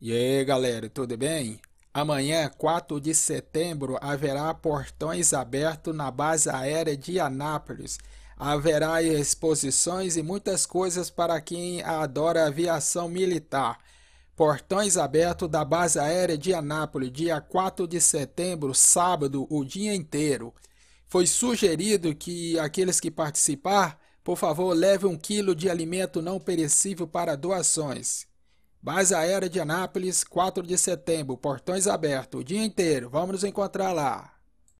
E aí, galera, tudo bem? Amanhã, 4 de setembro, haverá portões abertos na base aérea de Anápolis. Haverá exposições e muitas coisas para quem adora aviação militar. Portões abertos da base aérea de Anápolis, dia 4 de setembro, sábado, o dia inteiro. Foi sugerido que aqueles que participar, por favor, leve um quilo de alimento não perecível para doações. Base Aérea de Anápolis, 4 de setembro, portões abertos o dia inteiro. Vamos nos encontrar lá.